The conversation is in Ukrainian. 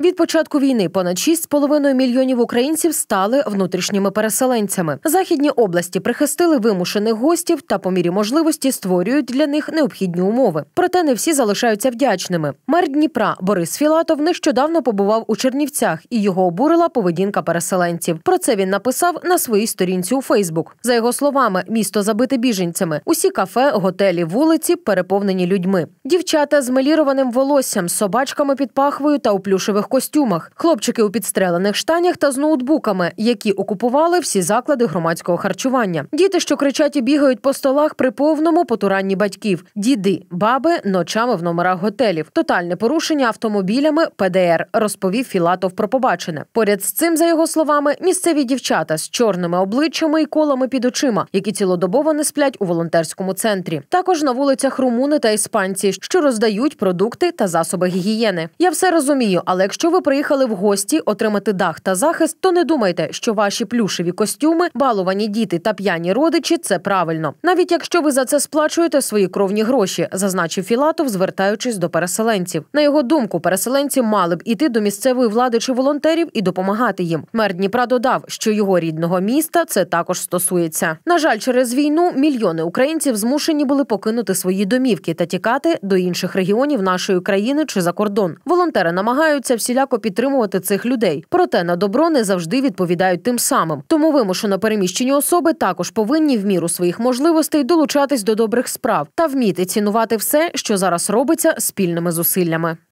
Від початку війни понад 6,5 мільйонів українців стали внутрішніми переселенцями. Західні області прихистили вимушених гостів та по мірі можливості створюють для них необхідні умови. Проте не всі залишаються вдячними. Мер Дніпра Борис Філатов нещодавно побував у Чернівцях і його обурила поведінка переселенців. Про це він написав на своїй сторінці у Фейсбук. За його словами, місто забите біженцями. Усі кафе, готелі, вулиці переповнені людьми. Дівчата з мелірованим волоссям, собачками під пахвою та у плюшевих костюмах, хлопчики у підстрелених штанях та з ноутбуками, які окупували всі заклади громадського харчування. Діти, що кричать і бігають по столах при повному потуранні батьків, діди, баби ночами в номерах готелів, тотальне порушення автомобілями ПДР, розповів Філатов про побачене. Поряд з цим, за його словами, місцеві дівчата з чорними обличчями і колами під очима, які цілодобово не сплять у волонтерському центрі. Також на вулицях Румуни та Іспанці що роздають продукти та засоби гігієни. Я все розумію, але якщо ви приїхали в гості отримати дах та захист, то не думайте, що ваші плюшеві костюми, балувані діти та п'яні родичі це правильно. Навіть якщо ви за це сплачуєте свої кровні гроші, зазначив Філатов, звертаючись до переселенців. На його думку, переселенці мали б іти до місцевої влади чи волонтерів і допомагати їм. Мер Дніпра додав, що його рідного міста це також стосується. На жаль, через війну мільйони українців змушені були покинути свої домівки та тікати до інших регіонів нашої країни чи за кордон. Волонтери намагаються всіляко підтримувати цих людей, проте на добро не завжди відповідають тим самим. Тому вимушено переміщені особи також повинні в міру своїх можливостей долучатись до добрих справ та вміти цінувати все, що зараз робиться спільними зусиллями.